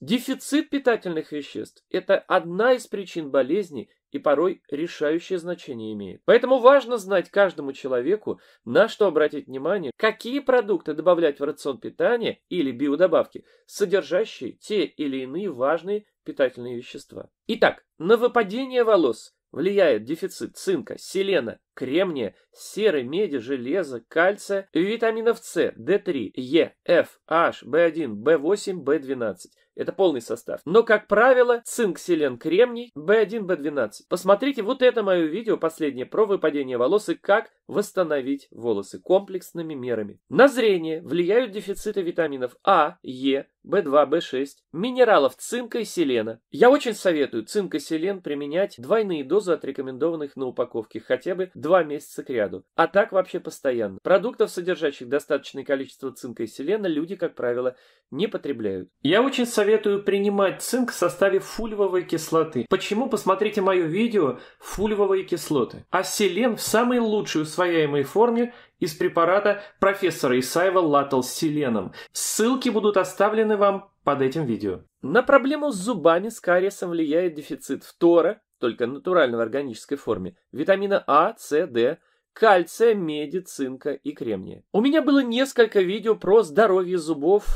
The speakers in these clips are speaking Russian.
Дефицит питательных веществ – это одна из причин болезни и порой решающее значение имеет. Поэтому важно знать каждому человеку, на что обратить внимание, какие продукты добавлять в рацион питания или биодобавки, содержащие те или иные важные питательные вещества. Итак, на выпадение волос влияет дефицит цинка, селена, кремния, серы, меди, железа, кальция, витаминов С, D3, Е, F, H, B1, B8, B12. Это полный состав. Но, как правило, цинк, селен, кремний, B1, B12. Посмотрите вот это мое видео последнее про выпадение волос и как восстановить волосы комплексными мерами. На зрение влияют дефициты витаминов А, Е, b 2 b 6 минералов цинка и селена. Я очень советую цинк и селен применять двойные дозы от рекомендованных на упаковке, хотя бы два месяца к ряду. А так вообще постоянно. Продуктов, содержащих достаточное количество цинка и селена, люди, как правило, не потребляют. Я очень советую принимать цинк в составе фульвовой кислоты. Почему? Посмотрите мое видео «Фульвовые кислоты». А селен в самой лучшей усвояемой форме из препарата профессора Исаева Латтл с селеном. Ссылки будут оставлены вам под этим видео. На проблему с зубами с кариесом влияет дефицит фтора, только натуральной органической форме, витамина А, С, Д, кальция, меди, цинка и кремния. У меня было несколько видео про здоровье зубов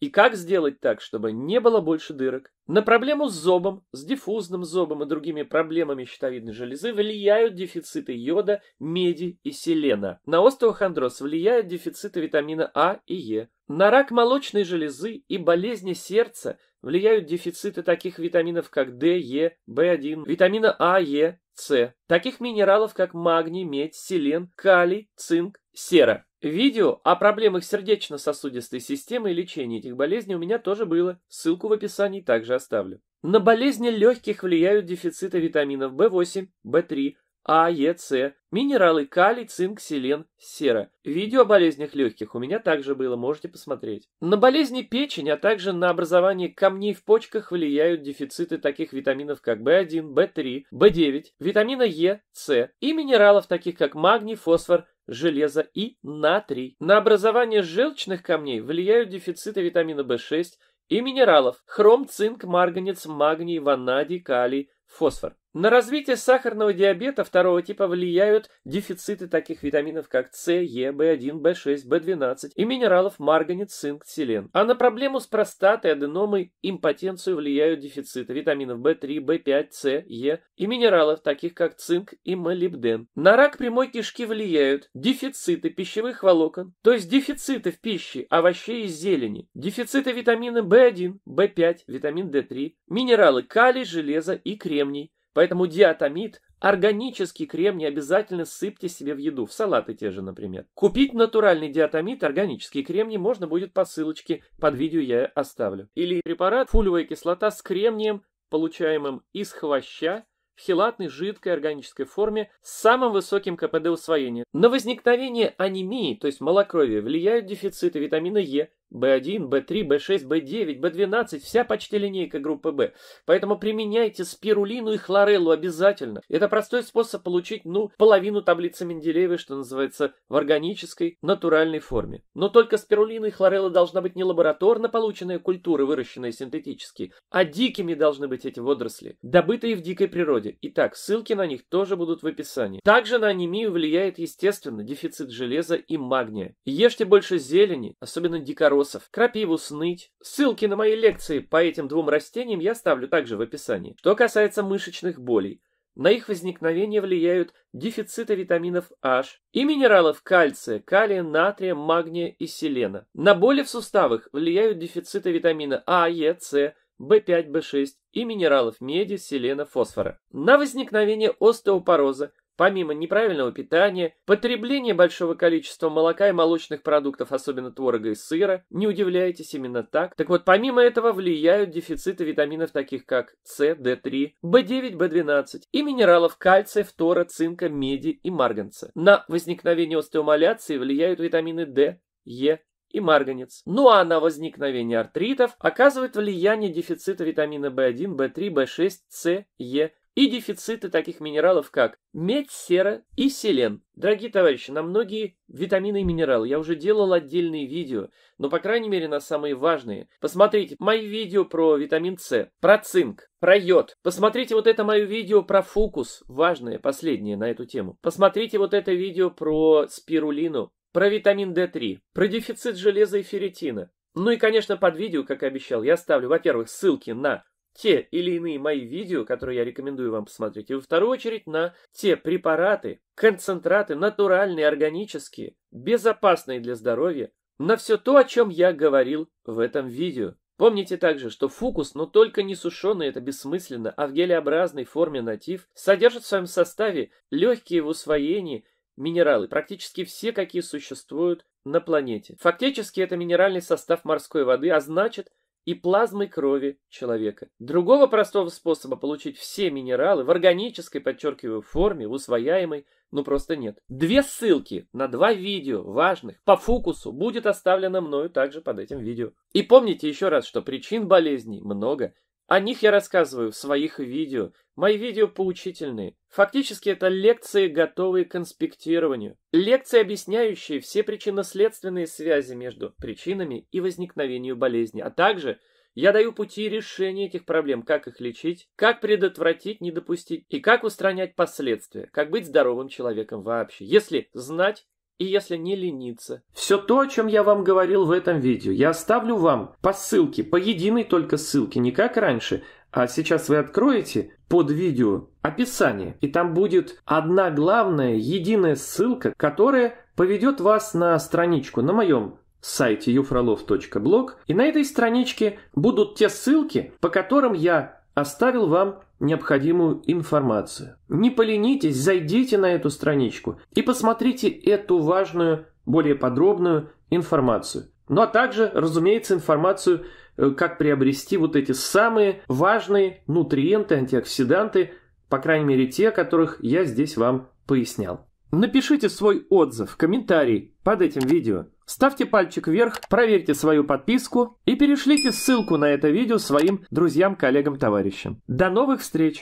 и как сделать так, чтобы не было больше дырок. На проблему с зобом, с диффузным зобом и другими проблемами щитовидной железы влияют дефициты йода, меди и селена. На остеохондроз влияют дефициты витамина А и Е. На рак молочной железы и болезни сердца – влияют дефициты таких витаминов, как D, Е, e, В1, витамина А, Е, e, С, таких минералов, как магний, медь, селен, калий, цинк, сера. Видео о проблемах сердечно-сосудистой системы и лечении этих болезней у меня тоже было, ссылку в описании также оставлю. На болезни легких влияют дефициты витаминов В8, В3, а, Е, С, минералы калий, цинк, селен, сера. Видео о болезнях легких у меня также было, можете посмотреть. На болезни печени, а также на образование камней в почках влияют дефициты таких витаминов, как В1, В3, В9, витамина Е, С и минералов, таких как магний, фосфор, железо и натрий. На образование желчных камней влияют дефициты витамина В6 и минералов хром, цинк, марганец, магний, ванадий, калий, фосфор. На развитие сахарного диабета второго типа влияют дефициты таких витаминов, как С, Е, В1, В6, В12 и минералов марганец, цинк, селен. А на проблему с простатой, аденомой, импотенцию влияют дефициты витаминов В3, В5, С, Е и минералов, таких как цинк и молибден. На рак прямой кишки влияют дефициты пищевых волокон, то есть дефициты в пище овощей и зелени, дефициты витамина В1, В5, витамин D3, минералы калий, железа и кремний, Поэтому диатомит, органический крем не обязательно сыпьте себе в еду, в салаты те же, например. Купить натуральный диатомит, органический кремний можно будет по ссылочке, под видео я оставлю. Или препарат фулевая кислота с кремнием, получаемым из хвоща, в хелатной жидкой органической форме с самым высоким КПД усвоения. На возникновение анемии, то есть малокровия, влияют дефициты витамина Е, B1, B3, B6, B9, B12, вся почти линейка группы B. Поэтому применяйте спирулину и хлореллу обязательно. Это простой способ получить, ну, половину таблицы Менделеева, что называется, в органической, натуральной форме. Но только спирулина и хлорелла должна быть не лабораторно полученные культуры, выращенные синтетически, а дикими должны быть эти водоросли, добытые в дикой природе. Итак, ссылки на них тоже будут в описании. Также на анемию влияет, естественно, дефицит железа и магния. Ешьте больше зелени, особенно дикородной отбросов, крапиву сныть. Ссылки на мои лекции по этим двум растениям я ставлю также в описании. Что касается мышечных болей, на их возникновение влияют дефициты витаминов H и минералов кальция, калия, натрия, магния и селена. На боли в суставах влияют дефициты витамина А, Е, С, В5, В6 и минералов меди, селена, фосфора. На возникновение остеопороза Помимо неправильного питания, потребления большого количества молока и молочных продуктов, особенно творога и сыра, не удивляйтесь именно так. Так вот, помимо этого влияют дефициты витаминов таких как С, D3, B9, B12 и минералов кальция, фтора, цинка, меди и марганца. На возникновение остеомаляции влияют витамины D, Е, и марганец. Ну а на возникновение артритов оказывает влияние дефицита витамина В1, В3, В6, С, Е и дефициты таких минералов, как медь, сера и селен. Дорогие товарищи, на многие витамины и минералы я уже делал отдельные видео, но по крайней мере на самые важные. Посмотрите мои видео про витамин С, про цинк, про йод. Посмотрите вот это мое видео про фокус важное, последнее на эту тему. Посмотрите вот это видео про спирулину, про витамин D3, про дефицит железа и ферритина. Ну и, конечно, под видео, как и обещал, я оставлю, во-первых, ссылки на те или иные мои видео, которые я рекомендую вам посмотреть, и во вторую очередь на те препараты, концентраты, натуральные, органические, безопасные для здоровья, на все то, о чем я говорил в этом видео. Помните также, что фукус, но только не сушеный, это бессмысленно, а в гелеобразной форме натив, содержит в своем составе легкие в усвоении минералы, практически все, какие существуют на планете. Фактически это минеральный состав морской воды, а значит, и плазмой крови человека. Другого простого способа получить все минералы в органической, подчеркиваю, форме, в усвояемой, ну просто нет. Две ссылки на два видео важных по фокусу будет оставлено мною также под этим видео. И помните еще раз, что причин болезней много, о них я рассказываю в своих видео. Мои видео поучительные. Фактически это лекции, готовые к конспектированию. Лекции, объясняющие все причинно-следственные связи между причинами и возникновением болезни, а также я даю пути решения этих проблем, как их лечить, как предотвратить, не допустить и как устранять последствия, как быть здоровым человеком вообще, если знать и если не лениться. Все то, о чем я вам говорил в этом видео, я оставлю вам по ссылке, по единой только ссылке, не как раньше, а сейчас вы откроете под видео описание, и там будет одна главная, единая ссылка, которая поведет вас на страничку на моем сайте yufrolov.blog, и на этой страничке будут те ссылки, по которым я оставил вам необходимую информацию. Не поленитесь, зайдите на эту страничку и посмотрите эту важную, более подробную информацию. Ну а также, разумеется, информацию, э, как приобрести вот эти самые важные нутриенты, антиоксиданты, по крайней мере те, которых я здесь вам пояснял. Напишите свой отзыв, комментарий под этим видео. Ставьте пальчик вверх, проверьте свою подписку и перешлите ссылку на это видео своим друзьям, коллегам, товарищам. До новых встреч!